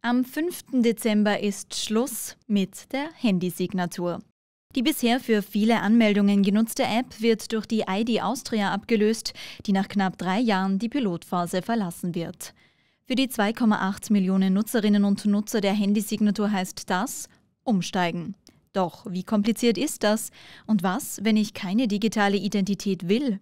Am 5. Dezember ist Schluss mit der Handysignatur. Die bisher für viele Anmeldungen genutzte App wird durch die ID Austria abgelöst, die nach knapp drei Jahren die Pilotphase verlassen wird. Für die 2,8 Millionen Nutzerinnen und Nutzer der Handysignatur heißt das Umsteigen. Doch wie kompliziert ist das? Und was, wenn ich keine digitale Identität will?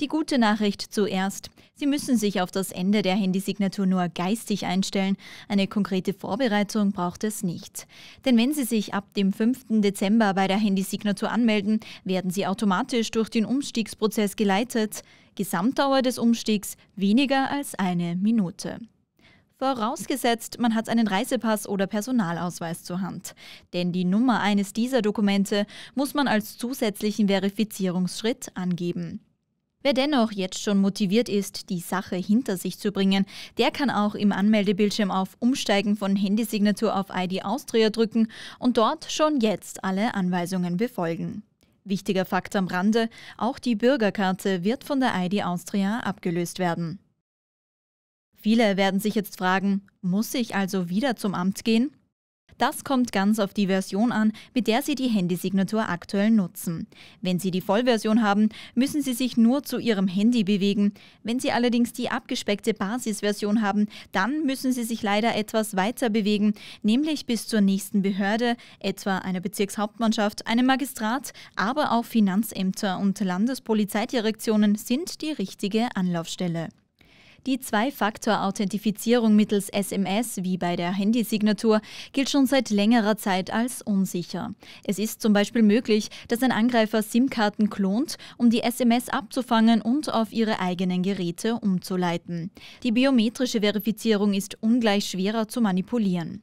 Die gute Nachricht zuerst. Sie müssen sich auf das Ende der Handysignatur nur geistig einstellen. Eine konkrete Vorbereitung braucht es nicht. Denn wenn Sie sich ab dem 5. Dezember bei der Handysignatur anmelden, werden Sie automatisch durch den Umstiegsprozess geleitet. Gesamtdauer des Umstiegs weniger als eine Minute. Vorausgesetzt, man hat einen Reisepass oder Personalausweis zur Hand. Denn die Nummer eines dieser Dokumente muss man als zusätzlichen Verifizierungsschritt angeben. Wer dennoch jetzt schon motiviert ist, die Sache hinter sich zu bringen, der kann auch im Anmeldebildschirm auf Umsteigen von Handysignatur auf ID Austria drücken und dort schon jetzt alle Anweisungen befolgen. Wichtiger Fakt am Rande, auch die Bürgerkarte wird von der ID Austria abgelöst werden. Viele werden sich jetzt fragen, muss ich also wieder zum Amt gehen? Das kommt ganz auf die Version an, mit der Sie die Handysignatur aktuell nutzen. Wenn Sie die Vollversion haben, müssen Sie sich nur zu Ihrem Handy bewegen. Wenn Sie allerdings die abgespeckte Basisversion haben, dann müssen Sie sich leider etwas weiter bewegen, nämlich bis zur nächsten Behörde, etwa einer Bezirkshauptmannschaft, einem Magistrat, aber auch Finanzämter und Landespolizeidirektionen sind die richtige Anlaufstelle. Die Zwei-Faktor-Authentifizierung mittels SMS wie bei der Handysignatur gilt schon seit längerer Zeit als unsicher. Es ist zum Beispiel möglich, dass ein Angreifer SIM-Karten klont, um die SMS abzufangen und auf ihre eigenen Geräte umzuleiten. Die biometrische Verifizierung ist ungleich schwerer zu manipulieren.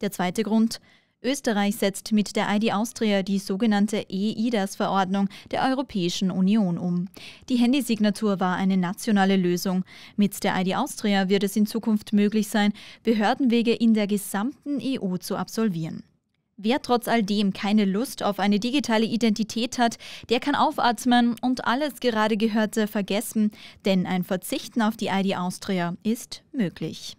Der zweite Grund, Österreich setzt mit der ID Austria die sogenannte EIDAS-Verordnung der Europäischen Union um. Die Handysignatur war eine nationale Lösung. Mit der ID Austria wird es in Zukunft möglich sein, Behördenwege in der gesamten EU zu absolvieren. Wer trotz all dem keine Lust auf eine digitale Identität hat, der kann aufatmen und alles gerade Gehörte vergessen, denn ein Verzichten auf die ID Austria ist möglich.